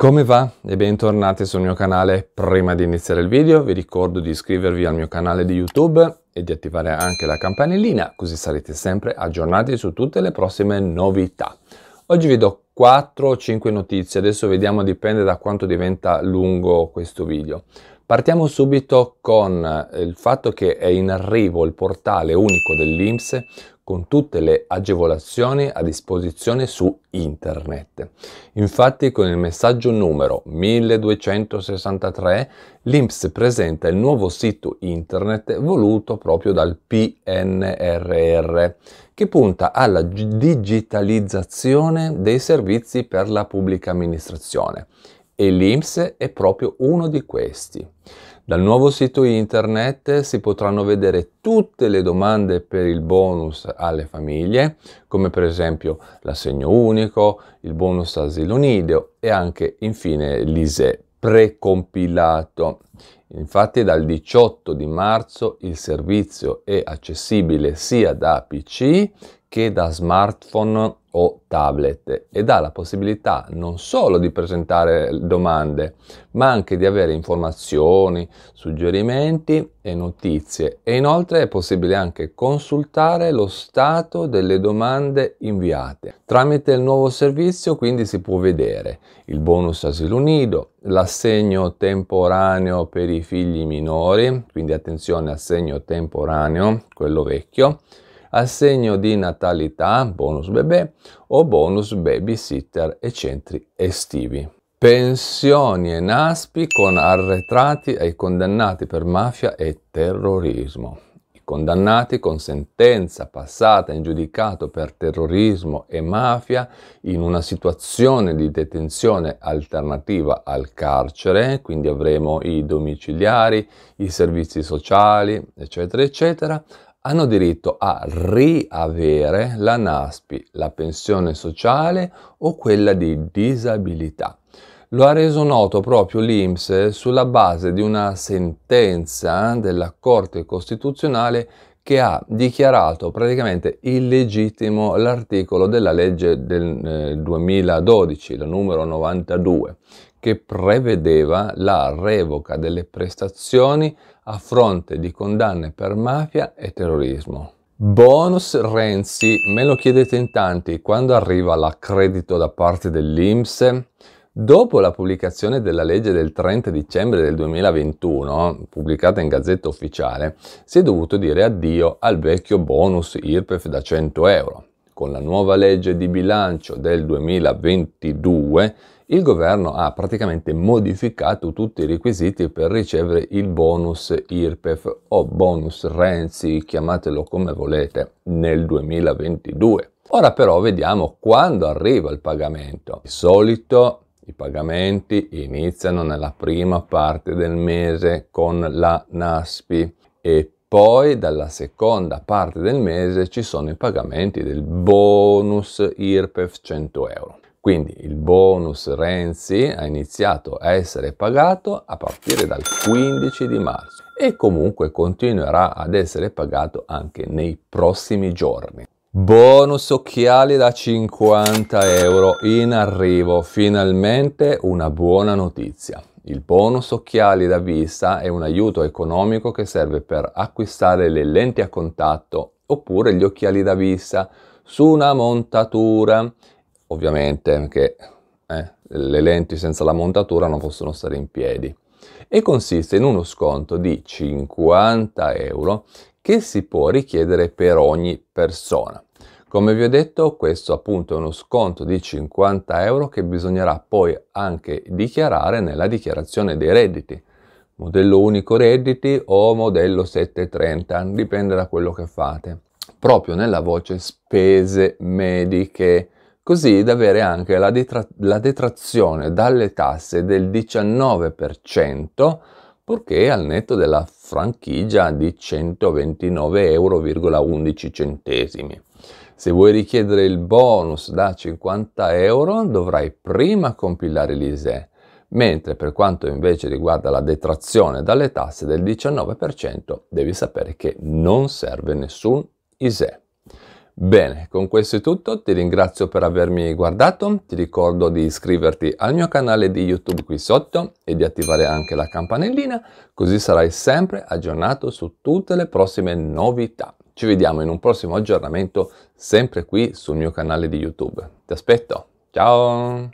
Come va? E bentornati sul mio canale. Prima di iniziare il video vi ricordo di iscrivervi al mio canale di YouTube e di attivare anche la campanellina così sarete sempre aggiornati su tutte le prossime novità. Oggi vi do 4 o 5 notizie, adesso vediamo dipende da quanto diventa lungo questo video. Partiamo subito con eh, il fatto che è in arrivo il portale unico dell'INPS con tutte le agevolazioni a disposizione su internet. Infatti con il messaggio numero 1263 l'INPS presenta il nuovo sito internet voluto proprio dal PNRR che punta alla digitalizzazione dei servizi per la pubblica amministrazione e l'IMS è proprio uno di questi. Dal nuovo sito internet si potranno vedere tutte le domande per il bonus alle famiglie, come per esempio l'assegno unico, il bonus asilo nido e anche infine l'ISE precompilato. Infatti dal 18 di marzo il servizio è accessibile sia da PC che da smartphone o tablet e dà la possibilità non solo di presentare domande, ma anche di avere informazioni, suggerimenti e notizie e inoltre è possibile anche consultare lo stato delle domande inviate. Tramite il nuovo servizio quindi si può vedere il bonus asilo nido, l'assegno temporaneo per i figli minori, quindi attenzione assegno temporaneo, quello vecchio, assegno di natalità, bonus bebè o bonus babysitter e centri estivi. Pensioni e naspi con arretrati ai condannati per mafia e terrorismo I condannati con sentenza passata in giudicato per terrorismo e mafia in una situazione di detenzione alternativa al carcere, quindi avremo i domiciliari, i servizi sociali, eccetera, eccetera, hanno diritto a riavere la NASPI, la pensione sociale o quella di disabilità. Lo ha reso noto proprio l'INPS sulla base di una sentenza della Corte Costituzionale che ha dichiarato praticamente illegittimo l'articolo della legge del 2012, eh, la numero 92, che prevedeva la revoca delle prestazioni a fronte di condanne per mafia e terrorismo. Bonus Renzi, me lo chiedete in tanti, quando arriva l'accredito da parte dell'IMSE? Dopo la pubblicazione della legge del 30 dicembre del 2021, pubblicata in Gazzetta Ufficiale, si è dovuto dire addio al vecchio bonus IRPEF da 100 euro con la nuova legge di bilancio del 2022 il governo ha praticamente modificato tutti i requisiti per ricevere il bonus IRPEF o bonus Renzi, chiamatelo come volete, nel 2022. Ora però vediamo quando arriva il pagamento. Di solito i pagamenti iniziano nella prima parte del mese con la NASPI e poi dalla seconda parte del mese ci sono i pagamenti del bonus IRPEF 100 euro. Quindi il bonus Renzi ha iniziato a essere pagato a partire dal 15 di marzo e comunque continuerà ad essere pagato anche nei prossimi giorni. Bonus occhiali da 50 euro in arrivo, finalmente una buona notizia. Il bonus occhiali da vista è un aiuto economico che serve per acquistare le lenti a contatto oppure gli occhiali da vista su una montatura, ovviamente che eh, le lenti senza la montatura non possono stare in piedi e consiste in uno sconto di 50 euro che si può richiedere per ogni persona. Come vi ho detto, questo appunto è uno sconto di 50 euro che bisognerà poi anche dichiarare nella dichiarazione dei redditi. Modello unico redditi o modello 730, dipende da quello che fate. Proprio nella voce spese mediche così da avere anche la, detra- la, detrazione dalle tasse del 19%, purché al netto della franchigia di 129,11 euro. Se vuoi richiedere il bonus da 50 euro dovrai prima compilare l'ISE, mentre per quanto invece riguarda la detrazione dalle tasse del 19% devi sapere che non serve nessun ISE. Bene, con questo è tutto, ti ringrazio per avermi guardato, ti ricordo di iscriverti al mio canale di YouTube qui sotto e di attivare anche la campanellina, così sarai sempre aggiornato su tutte le prossime novità. Ci vediamo in un prossimo aggiornamento sempre qui sul mio canale di YouTube. Ti aspetto, ciao!